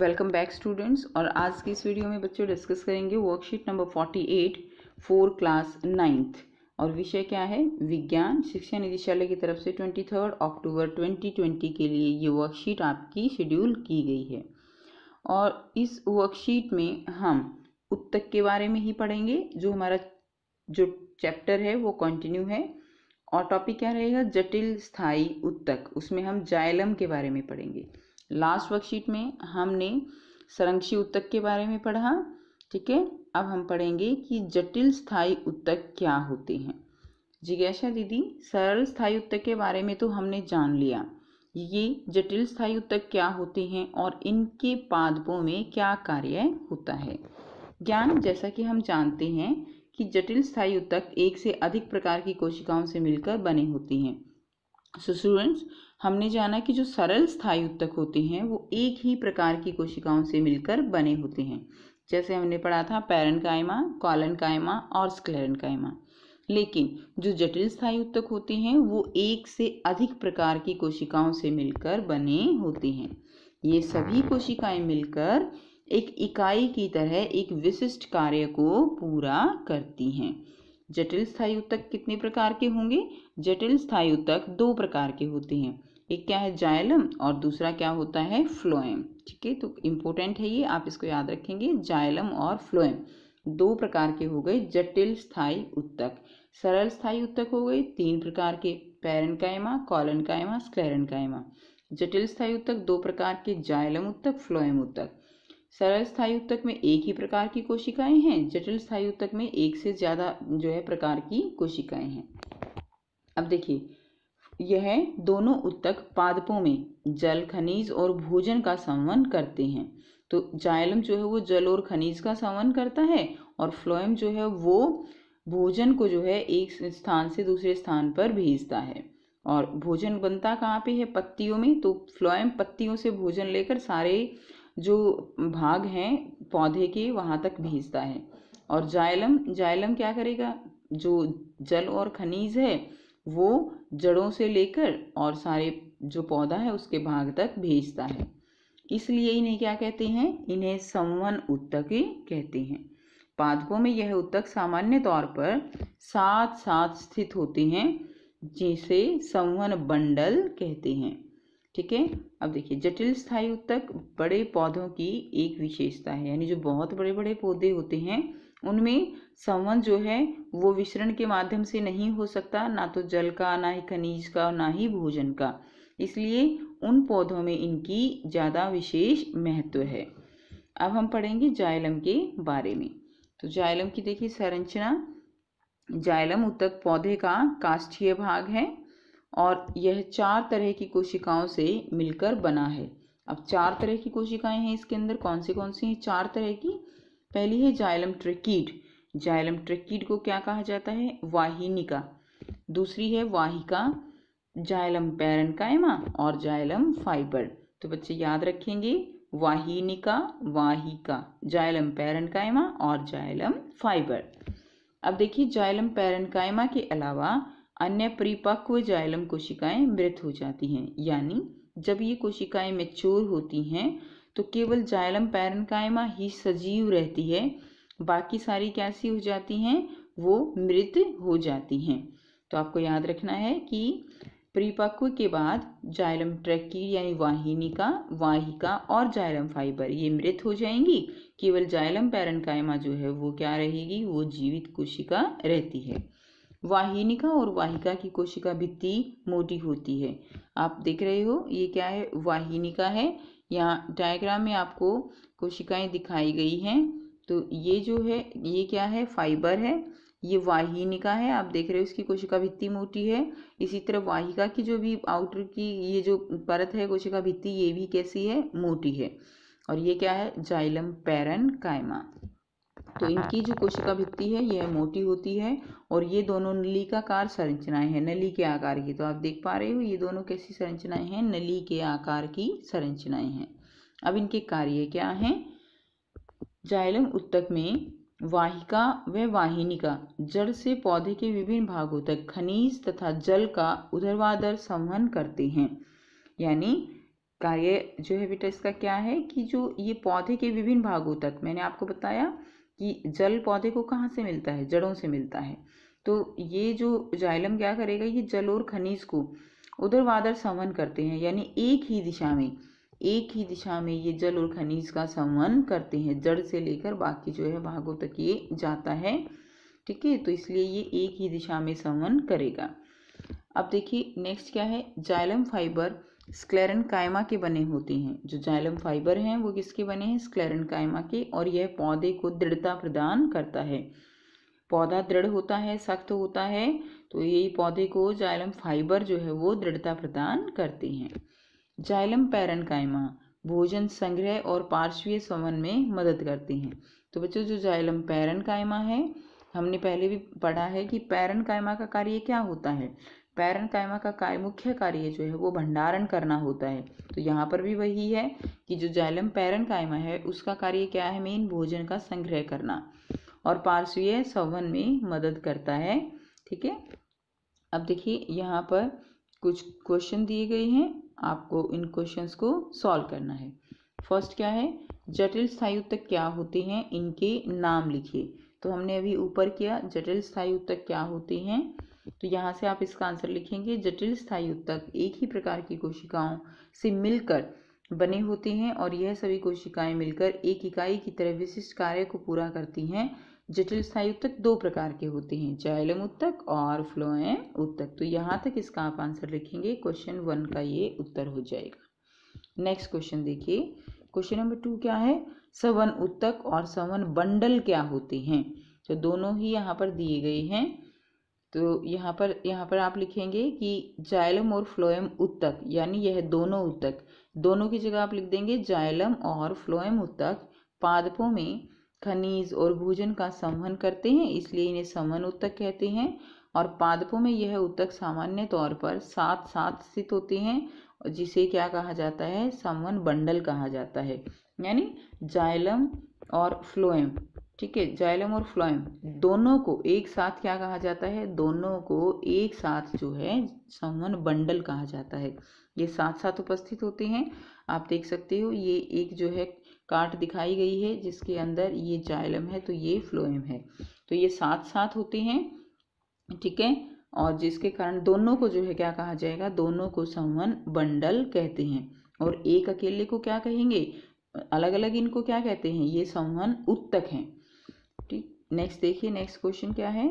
welcome back students और आज की इस वीडियो में बच्चों डिस्कस करेंगे worksheet number forty eight four class ninth और विषय क्या है विज्ञान शिक्षा निदेशालय की तरफ से twenty third October twenty twenty के लिए ये वर्कशीट आपकी शेड्यूल की गई है और इस वर्कशीट में हम उत्तक के बारे में ही पढ़ेंगे जो हमारा जो चैप्टर है वो कंटिन्यू है और टॉपिक क्या रहेगा जटिल स्थाई उत्तक उसमें हम जायलम के बारे में पढ़ेंगे लास्ट वर्कशीट में हमने संरक्षी उत्तक के बारे में पढ़ा ठीक है अब हम पढ़ेंगे कि जटिल स्थायी उत्तक क्या होते हैं जिज्ञासा दीदी सरल स्थायी उत्तक के बारे में तो हमने जान लिया ये जटिल स्थायी उत्तक क्या होते हैं और इनके पादपों में क्या कार्य होता है ज्ञान जैसा कि हम जानते हैं कि जटिल स्थायी उत्तक एक से अधिक प्रकार की कोशिकाओं से मिलकर बने होते हैं सो स्टूडेंट्स हमने जाना कि जो सरल स्थायी उत्तक होते हैं वो एक ही प्रकार की कोशिकाओं से मिलकर बने होते हैं जैसे हमने पढ़ा था पैरन कायमा कॉलन कायमा और स्क्लेरन कायमा लेकिन जो जटिल स्थायी उत्तक होते हैं वो एक से अधिक प्रकार की कोशिकाओं से मिलकर बने होते हैं ये सभी कोशिकाएं मिलकर एक इकाई की तरह एक विशिष्ट कार्य को पूरा करती हैं जटिल स्थायी उत्तक कितने प्रकार के होंगे जटिल स्थायी उत्तक दो प्रकार के होते हैं एक क्या है जायलम और दूसरा क्या होता है फ्लोएम ठीक है तो इम्पोर्टेंट है ये आप इसको याद रखेंगे जायलम और फ्लोएम दो प्रकार के हो गए जटिल स्थायी उत्तक सरल स्थायी उत्तक हो गए तीन प्रकार के पैरन कायमा कॉलन कायमा स्क्लेरन कायमा जटिल स्थायी उत्तक दो प्रकार के जायलम उत्तक फ्लोएम उत्तक सरल स्थायी तक में एक ही प्रकार की कोशिकाएं हैं जटिल स्थायु तक में एक से ज़्यादा जो है प्रकार की कोशिकाएं हैं अब देखिए यह दोनों उत्तक पादपों में जल खनिज और भोजन का संवन करते हैं तो जायलम जो है वो जल और खनिज का संवन करता है और फ्लोएम जो है वो भोजन को जो है एक स्थान से दूसरे स्थान पर भेजता है और भोजन बनता कहाँ पे है पत्तियों में तो फ्लोएम पत्तियों से भोजन लेकर सारे जो भाग हैं पौधे के वहाँ तक भेजता है और जाइलम जाइलम क्या करेगा जो जल और खनिज है वो जड़ों से लेकर और सारे जो पौधा है उसके भाग तक भेजता है इसलिए इन्हें क्या कहते हैं इन्हें संवन उत्तक कहते हैं पादपों में यह उत्तक सामान्य तौर पर साथ साथ स्थित होते हैं जिसे संवन बंडल कहते हैं ठीक है अब देखिए जटिल स्थायी उत्तक बड़े पौधों की एक विशेषता है यानी जो बहुत बड़े बड़े पौधे होते हैं उनमें संवंध जो है वो विसरण के माध्यम से नहीं हो सकता ना तो जल का ना ही खनिज का ना ही भोजन का इसलिए उन पौधों में इनकी ज़्यादा विशेष महत्व है अब हम पढ़ेंगे जायलम के बारे में तो जायलम की देखिए संरचना जायलम उत्तक पौधे का काष्ठीय भाग है और यह चार तरह की कोशिकाओं से मिलकर बना है अब चार तरह की कोशिकाएं हैं इसके अंदर कौन सी कौन सी हैं चार तरह की पहली है जाइलम ट्रिकीड जाइलम ट्रिकीड को क्या कहा जाता है वाहिनिका दूसरी है वाहिका जाइलम कायमा और जाइलम फाइबर तो बच्चे याद रखेंगे वाहिनिका वाहिका जाइलम कायमा और जाइलम फाइबर अब देखिए जाइलम कायमा के अलावा अन्य परिपक्व जाइलम कोशिकाएं मृत हो जाती हैं यानी जब ये कोशिकाएं मेच्योर होती हैं तो केवल जाइलम पैरनकाइमा ही सजीव रहती है बाकी सारी कैसी हो जाती हैं वो मृत हो जाती हैं तो आपको याद रखना है कि परिपक्व के बाद जाइलम ट्रैकी यानी वाहिनी का वाहिका और जाइलम फाइबर ये मृत हो जाएंगी केवल जाइलम पैरनकाइमा जो है वो क्या रहेगी वो जीवित कोशिका रहती है वाहिनिका और वाहिका की कोशिका भित्ति मोटी होती है आप देख रहे हो ये क्या है वाहिनिका है यहाँ डायग्राम में आपको कोशिकाएं दिखाई गई हैं तो ये जो है ये क्या है फाइबर है ये वाहिनिका है आप देख रहे हो इसकी कोशिका भित्ति मोटी है इसी तरह वाहिका की जो भी आउटर की ये जो परत है कोशिका भित्ति ये भी कैसी है मोटी है और ये क्या है जाइलम पैरन कायमा तो इनकी जो कोशिका भित्ति है यह मोटी होती है और ये दोनों कार संरचनाएं हैं नली के आकार की तो आप देख पा रहे हो ये दोनों कैसी संरचनाएं हैं नली के आकार की संरचनाएं हैं अब इनके कार्य क्या हैं जाइलम उत्तक में वाहिका व वाहिनिका जड़ से पौधे के विभिन्न भागों तक खनिज तथा जल का उधरवाधर संवहन करते हैं यानी कार्य जो है बेटा इसका क्या है कि जो ये पौधे के विभिन्न भागों तक मैंने आपको बताया कि जल पौधे को कहाँ से मिलता है जड़ों से मिलता है तो ये जो जाइलम क्या करेगा ये जल और खनिज को उधर वादर संवन करते हैं यानी एक ही दिशा में एक ही दिशा में ये जल और खनिज का संवन करते हैं जड़ से लेकर बाकी जो है भागों तक ये जाता है ठीक है तो इसलिए ये एक ही दिशा में संवन करेगा अब देखिए नेक्स्ट क्या है जाइलम फाइबर स्क्लेरन कायमा के बने होते हैं जो जाइलम फाइबर हैं वो किसके बने हैं स्क्लेरन कायमा के और यह पौधे को दृढ़ता प्रदान करता है पौधा दृढ़ होता है सख्त होता है तो यही पौधे को जाइलम फाइबर जो है वो दृढ़ता प्रदान करते हैं जाइलम पैरन कायमा भोजन संग्रह और पार्श्वीय समन में मदद करते हैं तो बच्चों जो जाइलम पैरन कायमा है हमने पहले भी पढ़ा है कि पैरन कायमा का कार्य क्या होता है पैरन कायमा का काय मुख्य कार्य जो है वो भंडारण करना होता है तो यहाँ पर भी वही है कि जो जालम पैरन कायमा है उसका कार्य क्या है मेन भोजन का संग्रह करना और पार्श्वीय सवन में मदद करता है ठीक है अब देखिए यहाँ पर कुछ क्वेश्चन दिए गए हैं आपको इन क्वेश्चंस को सॉल्व करना है फर्स्ट क्या है जटिल स्थायुत्तक क्या होते हैं इनके नाम लिखिए तो हमने अभी ऊपर किया जटिल स्थायुत्तक क्या होते हैं तो यहाँ से आप इसका आंसर लिखेंगे जटिल स्थायी उत्तक एक ही प्रकार की कोशिकाओं से मिलकर बने होते हैं और यह सभी कोशिकाएं मिलकर एक इकाई की तरह विशिष्ट कार्य को पूरा करती हैं जटिल स्थायी उत्तक दो प्रकार के होते हैं जायलम उत्तक और फ्लोएम उत्तक तो यहाँ तक इसका आप आंसर लिखेंगे क्वेश्चन वन का ये उत्तर हो जाएगा नेक्स्ट क्वेश्चन देखिए क्वेश्चन नंबर टू क्या है सवन उत्तक और सवन बंडल क्या होते हैं तो दोनों ही यहाँ पर दिए गए हैं तो यहाँ पर यहाँ पर आप लिखेंगे कि जाइलम और फ्लोएम उत्तक यानी यह दोनों उत्तक दोनों की जगह आप लिख देंगे जाइलम और फ्लोएम उत्तक पादपों में खनिज और भोजन का संवहन करते हैं इसलिए इन्हें संवहन उत्तक कहते हैं और पादपों में यह उत्तक सामान्य तौर पर साथ साथ स्थित होते हैं जिसे क्या कहा जाता है संवहन बंडल कहा जाता है यानी जाइलम और फ्लोएम ठीक है जाइलम और फ्लोएम दोनों को एक साथ क्या कहा जाता है दोनों को एक साथ जो है संवन बंडल कहा जाता है ये साथ साथ उपस्थित होते हैं आप देख सकते हो ये एक जो है काट दिखाई गई है जिसके अंदर ये जाइलम है तो ये फ्लोएम है तो ये साथ साथ होते हैं ठीक है और जिसके कारण दोनों को जो है क्या कहा जाएगा दोनों को संवन बंडल कहते हैं और एक अकेले को क्या कहेंगे अलग अलग इनको क्या कहते हैं ये संवन उत्तक हैं नेक्स्ट देखिए नेक्स्ट क्वेश्चन क्या है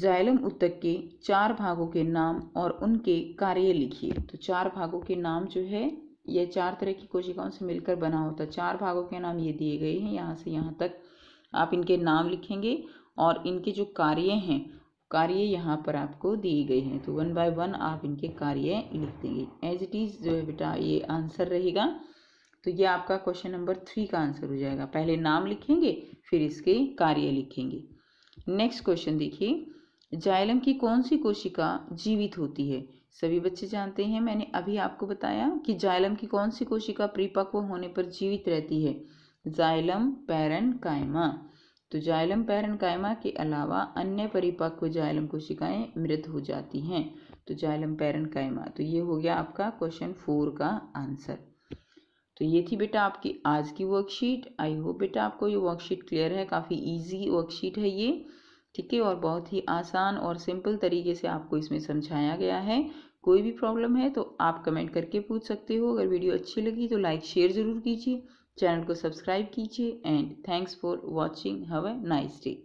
जाइलम उत्तक के चार भागों के नाम और उनके कार्य लिखिए तो चार भागों के नाम जो है यह चार तरह की कोशिकाओं से मिलकर बना होता है चार भागों के नाम ये दिए गए हैं यहाँ से यहाँ तक आप इनके नाम लिखेंगे और इनके जो कार्य हैं कार्य यहाँ पर आपको दिए गए हैं तो वन बाय वन आप इनके कार्य लिख देंगे एज इट इज़ जो है बेटा ये आंसर रहेगा तो ये आपका क्वेश्चन नंबर थ्री का आंसर हो जाएगा पहले नाम लिखेंगे फिर इसके कार्य लिखेंगे नेक्स्ट क्वेश्चन देखिए जाइलम की कौन सी कोशिका जीवित होती है सभी बच्चे जानते हैं मैंने अभी आपको बताया कि जाइलम की कौन सी कोशिका परिपक्व होने पर जीवित रहती है जाइलम पैरन कायमा तो जाइलम पैरन कायमा के अलावा अन्य परिपक्व जाइलम कोशिकाएं मृत हो जाती हैं तो जाइलम पैरन कायमा तो ये हो गया आपका क्वेश्चन फोर का आंसर तो ये थी बेटा आपकी आज की वर्कशीट आई होप बेटा आपको ये वर्कशीट क्लियर है काफ़ी ईजी वर्कशीट है ये ठीक है और बहुत ही आसान और सिंपल तरीके से आपको इसमें समझाया गया है कोई भी प्रॉब्लम है तो आप कमेंट करके पूछ सकते हो अगर वीडियो अच्छी लगी तो लाइक शेयर ज़रूर कीजिए चैनल को सब्सक्राइब कीजिए and thanks for watching have a nice day